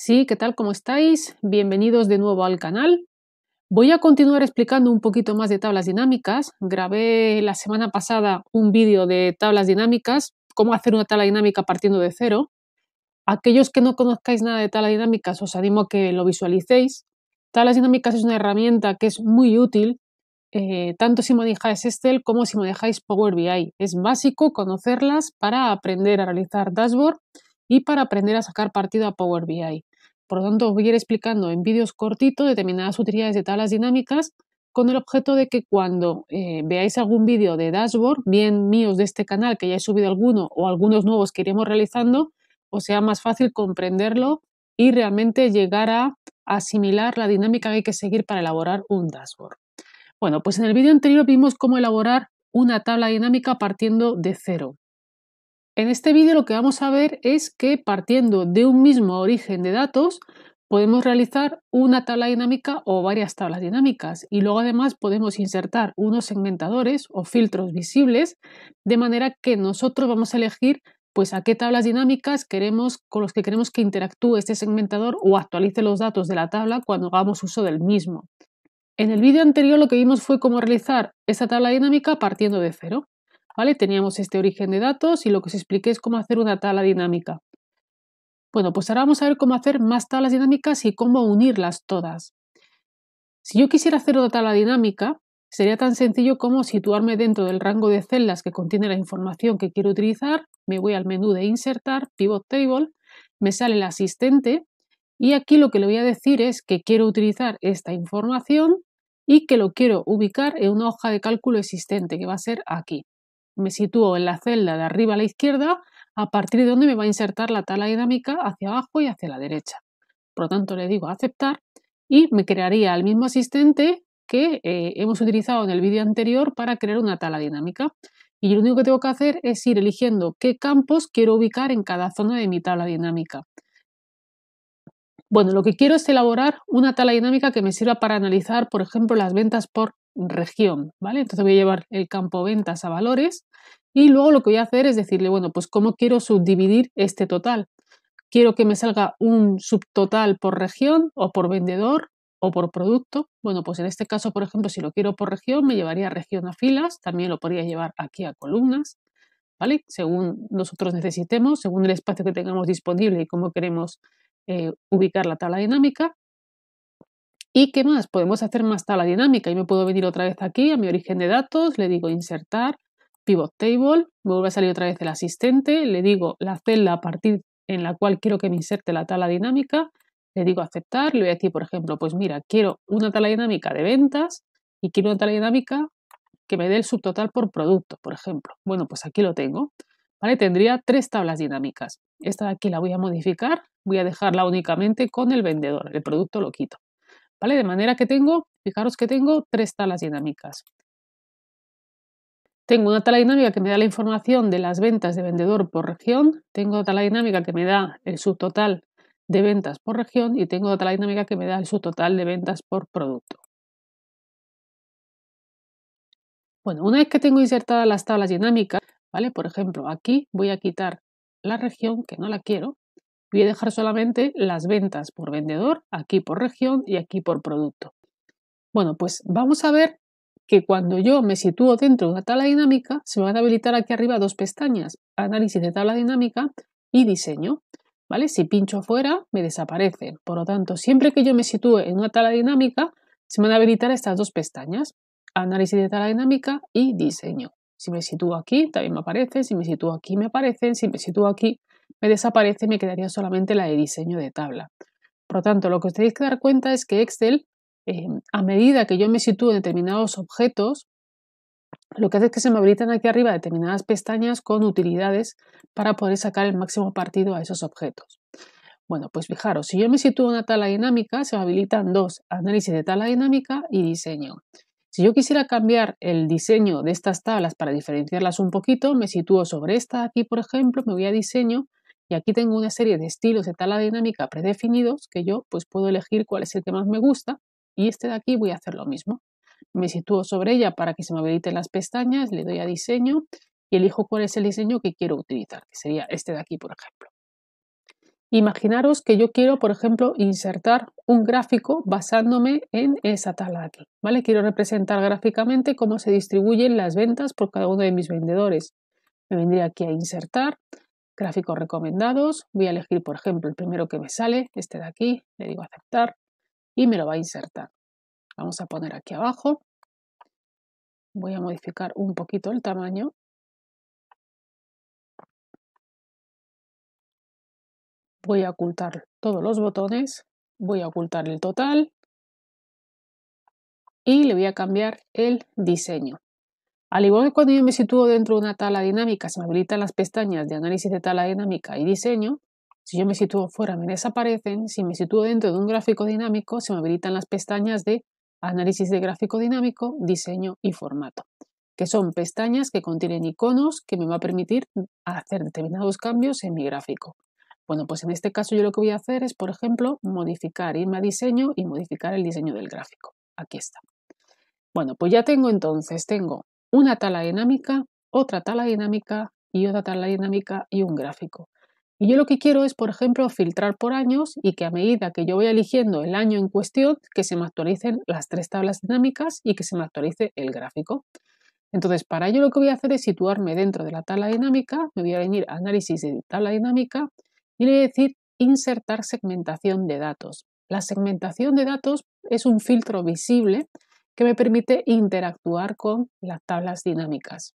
Sí, ¿qué tal? ¿Cómo estáis? Bienvenidos de nuevo al canal. Voy a continuar explicando un poquito más de tablas dinámicas. Grabé la semana pasada un vídeo de tablas dinámicas, cómo hacer una tabla dinámica partiendo de cero. Aquellos que no conozcáis nada de tablas dinámicas, os animo a que lo visualicéis. Tablas dinámicas es una herramienta que es muy útil, eh, tanto si manejáis Excel como si manejáis Power BI. Es básico conocerlas para aprender a realizar dashboard y para aprender a sacar partido a Power BI. Por lo tanto, voy a ir explicando en vídeos cortitos determinadas utilidades de tablas dinámicas con el objeto de que cuando eh, veáis algún vídeo de dashboard, bien míos de este canal, que ya he subido alguno o algunos nuevos que iremos realizando, os sea más fácil comprenderlo y realmente llegar a asimilar la dinámica que hay que seguir para elaborar un dashboard. Bueno, pues en el vídeo anterior vimos cómo elaborar una tabla dinámica partiendo de cero. En este vídeo lo que vamos a ver es que partiendo de un mismo origen de datos podemos realizar una tabla dinámica o varias tablas dinámicas y luego además podemos insertar unos segmentadores o filtros visibles de manera que nosotros vamos a elegir pues a qué tablas dinámicas queremos con los que queremos que interactúe este segmentador o actualice los datos de la tabla cuando hagamos uso del mismo. En el vídeo anterior lo que vimos fue cómo realizar esta tabla dinámica partiendo de cero. Teníamos este origen de datos y lo que os expliqué es cómo hacer una tabla dinámica. Bueno, pues ahora vamos a ver cómo hacer más tablas dinámicas y cómo unirlas todas. Si yo quisiera hacer una tabla dinámica, sería tan sencillo como situarme dentro del rango de celdas que contiene la información que quiero utilizar, me voy al menú de insertar, pivot table, me sale el asistente y aquí lo que le voy a decir es que quiero utilizar esta información y que lo quiero ubicar en una hoja de cálculo existente que va a ser aquí me sitúo en la celda de arriba a la izquierda, a partir de donde me va a insertar la tala dinámica hacia abajo y hacia la derecha. Por lo tanto, le digo aceptar y me crearía el mismo asistente que eh, hemos utilizado en el vídeo anterior para crear una tala dinámica. Y lo único que tengo que hacer es ir eligiendo qué campos quiero ubicar en cada zona de mi tabla dinámica. Bueno, lo que quiero es elaborar una tabla dinámica que me sirva para analizar, por ejemplo, las ventas por región, ¿vale? Entonces voy a llevar el campo ventas a valores y luego lo que voy a hacer es decirle, bueno, pues cómo quiero subdividir este total. Quiero que me salga un subtotal por región o por vendedor o por producto. Bueno, pues en este caso, por ejemplo, si lo quiero por región, me llevaría región a filas, también lo podría llevar aquí a columnas, ¿vale? Según nosotros necesitemos, según el espacio que tengamos disponible y cómo queremos eh, ubicar la tabla dinámica. ¿Y qué más? Podemos hacer más tabla dinámica. Y me puedo venir otra vez aquí a mi origen de datos, le digo insertar, pivot table, me vuelve a salir otra vez el asistente, le digo la celda a partir en la cual quiero que me inserte la tabla dinámica, le digo aceptar, le voy a decir, por ejemplo, pues mira, quiero una tabla dinámica de ventas y quiero una tabla dinámica que me dé el subtotal por producto, por ejemplo. Bueno, pues aquí lo tengo. Tendría tres tablas dinámicas. Esta de aquí la voy a modificar, voy a dejarla únicamente con el vendedor, el producto lo quito. ¿vale? De manera que tengo, fijaros que tengo tres tablas dinámicas. Tengo una tala dinámica que me da la información de las ventas de vendedor por región, tengo otra tala dinámica que me da el subtotal de ventas por región y tengo otra tala dinámica que me da el subtotal de ventas por producto. Bueno, una vez que tengo insertadas las tablas dinámicas, ¿vale? Por ejemplo, aquí voy a quitar la región que no la quiero Voy a dejar solamente las ventas por vendedor, aquí por región y aquí por producto. Bueno, pues vamos a ver que cuando yo me sitúo dentro de una tabla dinámica, se me van a habilitar aquí arriba dos pestañas, análisis de tabla dinámica y diseño. ¿Vale? Si pincho afuera, me desaparece. Por lo tanto, siempre que yo me sitúe en una tabla dinámica, se me van a habilitar estas dos pestañas, análisis de tabla dinámica y diseño. Si me sitúo aquí, también me aparecen. Si me sitúo aquí, me aparecen. Si me sitúo aquí, me desaparece y me quedaría solamente la de diseño de tabla. Por lo tanto, lo que os tenéis que dar cuenta es que Excel, eh, a medida que yo me sitúo en determinados objetos, lo que hace es que se me habilitan aquí arriba determinadas pestañas con utilidades para poder sacar el máximo partido a esos objetos. Bueno, pues fijaros, si yo me sitúo en una tabla dinámica, se me habilitan dos, análisis de tabla dinámica y diseño. Si yo quisiera cambiar el diseño de estas tablas para diferenciarlas un poquito, me sitúo sobre esta aquí, por ejemplo, me voy a diseño y aquí tengo una serie de estilos de tala dinámica predefinidos que yo pues puedo elegir cuál es el que más me gusta y este de aquí voy a hacer lo mismo. Me sitúo sobre ella para que se me habiliten las pestañas, le doy a diseño y elijo cuál es el diseño que quiero utilizar, que sería este de aquí, por ejemplo. Imaginaros que yo quiero, por ejemplo, insertar un gráfico basándome en esa tabla de aquí, ¿vale? Quiero representar gráficamente cómo se distribuyen las ventas por cada uno de mis vendedores. Me vendría aquí a insertar, Gráficos recomendados. Voy a elegir, por ejemplo, el primero que me sale, este de aquí. Le digo aceptar y me lo va a insertar. Vamos a poner aquí abajo. Voy a modificar un poquito el tamaño. Voy a ocultar todos los botones. Voy a ocultar el total. Y le voy a cambiar el diseño. Al igual que cuando yo me sitúo dentro de una tabla dinámica, se me habilitan las pestañas de análisis de tabla dinámica y diseño. Si yo me sitúo fuera, me desaparecen. Si me sitúo dentro de un gráfico dinámico, se me habilitan las pestañas de análisis de gráfico dinámico, diseño y formato, que son pestañas que contienen iconos que me van a permitir hacer determinados cambios en mi gráfico. Bueno, pues en este caso yo lo que voy a hacer es, por ejemplo, modificar, irme a diseño y modificar el diseño del gráfico. Aquí está. Bueno, pues ya tengo entonces, tengo una tala dinámica, otra tala dinámica y otra tabla dinámica y un gráfico. Y yo lo que quiero es, por ejemplo, filtrar por años y que a medida que yo voy eligiendo el año en cuestión, que se me actualicen las tres tablas dinámicas y que se me actualice el gráfico. Entonces, para ello lo que voy a hacer es situarme dentro de la tabla dinámica, me voy a venir a análisis de tabla dinámica y le voy a decir insertar segmentación de datos. La segmentación de datos es un filtro visible que me permite interactuar con las tablas dinámicas.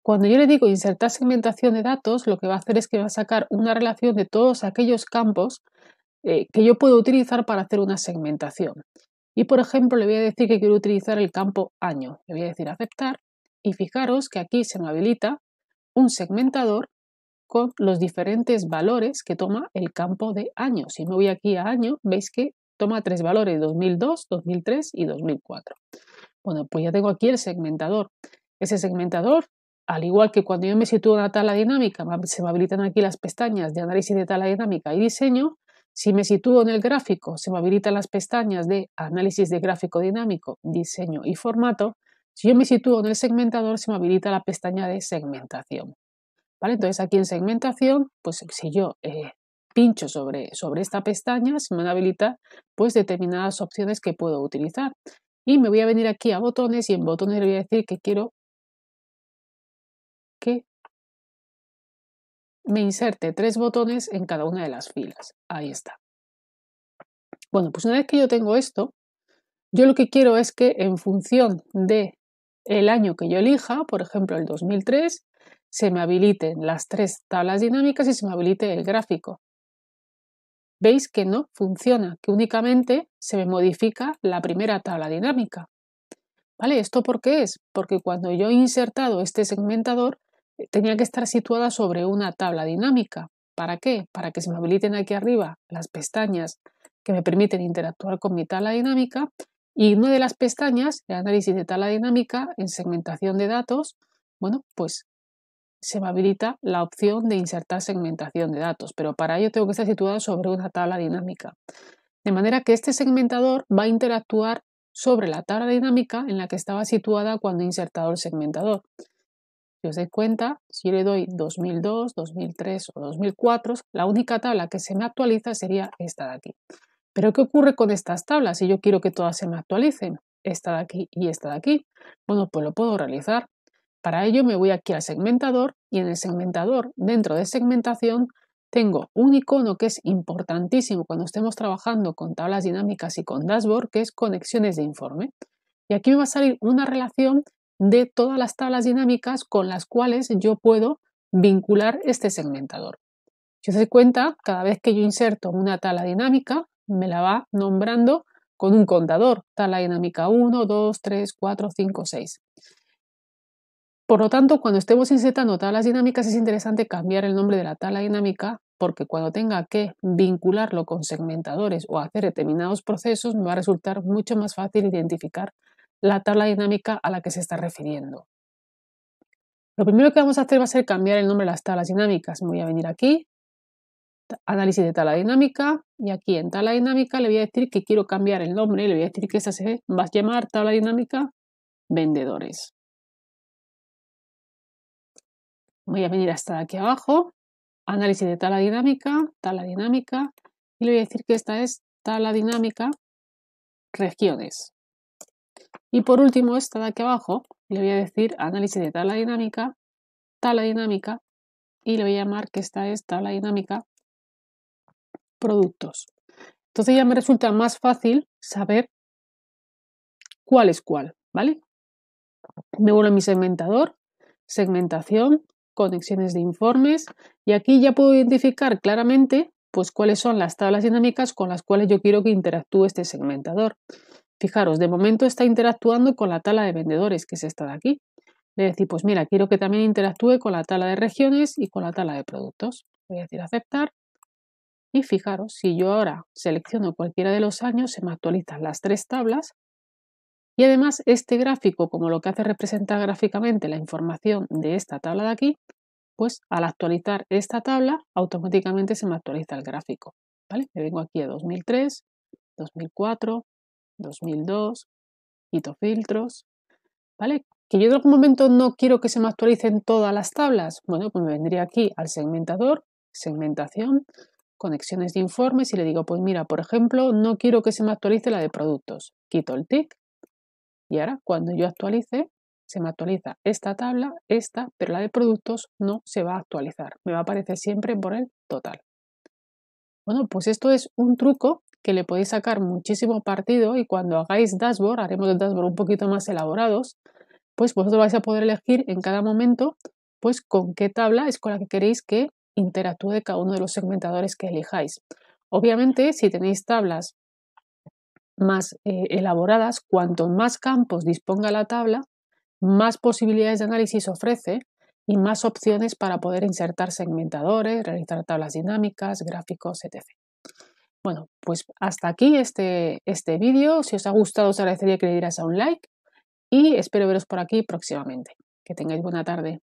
Cuando yo le digo insertar segmentación de datos, lo que va a hacer es que va a sacar una relación de todos aquellos campos eh, que yo puedo utilizar para hacer una segmentación. Y por ejemplo, le voy a decir que quiero utilizar el campo año. Le voy a decir aceptar y fijaros que aquí se me habilita un segmentador con los diferentes valores que toma el campo de año. Si me voy aquí a año, veis que Toma tres valores, 2002, 2003 y 2004. Bueno, pues ya tengo aquí el segmentador. Ese segmentador, al igual que cuando yo me sitúo en la tabla dinámica, se me habilitan aquí las pestañas de análisis de tabla dinámica y diseño. Si me sitúo en el gráfico, se me habilitan las pestañas de análisis de gráfico dinámico, diseño y formato. Si yo me sitúo en el segmentador, se me habilita la pestaña de segmentación. ¿Vale? Entonces aquí en segmentación, pues si yo eh, pincho sobre, sobre esta pestaña, se me van a habilitar pues determinadas opciones que puedo utilizar. Y me voy a venir aquí a botones y en botones le voy a decir que quiero que me inserte tres botones en cada una de las filas. Ahí está. Bueno, pues una vez que yo tengo esto, yo lo que quiero es que en función de el año que yo elija, por ejemplo el 2003, se me habiliten las tres tablas dinámicas y se me habilite el gráfico veis que no funciona, que únicamente se me modifica la primera tabla dinámica. ¿Vale? ¿Esto por qué es? Porque cuando yo he insertado este segmentador, eh, tenía que estar situada sobre una tabla dinámica. ¿Para qué? Para que se me habiliten aquí arriba las pestañas que me permiten interactuar con mi tabla dinámica y una de las pestañas el análisis de tabla dinámica en segmentación de datos, bueno, pues se me habilita la opción de insertar segmentación de datos, pero para ello tengo que estar situado sobre una tabla dinámica. De manera que este segmentador va a interactuar sobre la tabla dinámica en la que estaba situada cuando he insertado el segmentador. Si os dais cuenta, si le doy 2002, 2003 o 2004, la única tabla que se me actualiza sería esta de aquí. Pero ¿qué ocurre con estas tablas si yo quiero que todas se me actualicen? Esta de aquí y esta de aquí. Bueno, pues lo puedo realizar. Para ello me voy aquí al segmentador y en el segmentador, dentro de segmentación, tengo un icono que es importantísimo cuando estemos trabajando con tablas dinámicas y con dashboard, que es conexiones de informe. Y aquí me va a salir una relación de todas las tablas dinámicas con las cuales yo puedo vincular este segmentador. Yo os doy cuenta, cada vez que yo inserto una tabla dinámica, me la va nombrando con un contador, tabla dinámica 1, 2, 3, 4, 5, 6. Por lo tanto, cuando estemos insertando tablas dinámicas es interesante cambiar el nombre de la tabla dinámica porque cuando tenga que vincularlo con segmentadores o hacer determinados procesos me va a resultar mucho más fácil identificar la tabla dinámica a la que se está refiriendo. Lo primero que vamos a hacer va a ser cambiar el nombre de las tablas dinámicas. voy a venir aquí, análisis de tabla dinámica, y aquí en tabla dinámica le voy a decir que quiero cambiar el nombre, le voy a decir que esta se va a llamar tabla dinámica vendedores. voy a venir hasta aquí abajo, análisis de tala dinámica, tala dinámica, y le voy a decir que esta es tala dinámica regiones. Y por último, esta de aquí abajo, le voy a decir análisis de tala dinámica, tala dinámica, y le voy a llamar que esta es tala dinámica productos. Entonces ya me resulta más fácil saber cuál es cuál, ¿vale? Me vuelvo a mi segmentador, segmentación, conexiones de informes y aquí ya puedo identificar claramente pues cuáles son las tablas dinámicas con las cuales yo quiero que interactúe este segmentador. Fijaros, de momento está interactuando con la tabla de vendedores, que es esta de aquí. Le decir, pues mira, quiero que también interactúe con la tabla de regiones y con la tabla de productos. Voy a decir aceptar. Y fijaros, si yo ahora selecciono cualquiera de los años, se me actualizan las tres tablas y además este gráfico, como lo que hace representar gráficamente la información de esta tabla de aquí, pues al actualizar esta tabla automáticamente se me actualiza el gráfico. ¿vale? Me vengo aquí a 2003, 2004, 2002, quito filtros, ¿vale? Que yo en algún momento no quiero que se me actualicen todas las tablas. Bueno, pues me vendría aquí al segmentador, segmentación, conexiones de informes y le digo, pues mira, por ejemplo, no quiero que se me actualice la de productos. Quito el tick y ahora cuando yo actualice, se me actualiza esta tabla, esta, pero la de productos no se va a actualizar. Me va a aparecer siempre por el total. Bueno, pues esto es un truco que le podéis sacar muchísimo partido y cuando hagáis dashboard, haremos el dashboard un poquito más elaborados, pues vosotros vais a poder elegir en cada momento pues con qué tabla es con la que queréis que interactúe cada uno de los segmentadores que elijáis. Obviamente, si tenéis tablas más eh, elaboradas, cuanto más campos disponga la tabla, más posibilidades de análisis ofrece y más opciones para poder insertar segmentadores, realizar tablas dinámicas, gráficos, etc. Bueno, pues hasta aquí este, este vídeo. Si os ha gustado, os agradecería que le dieras a un like y espero veros por aquí próximamente. Que tengáis buena tarde.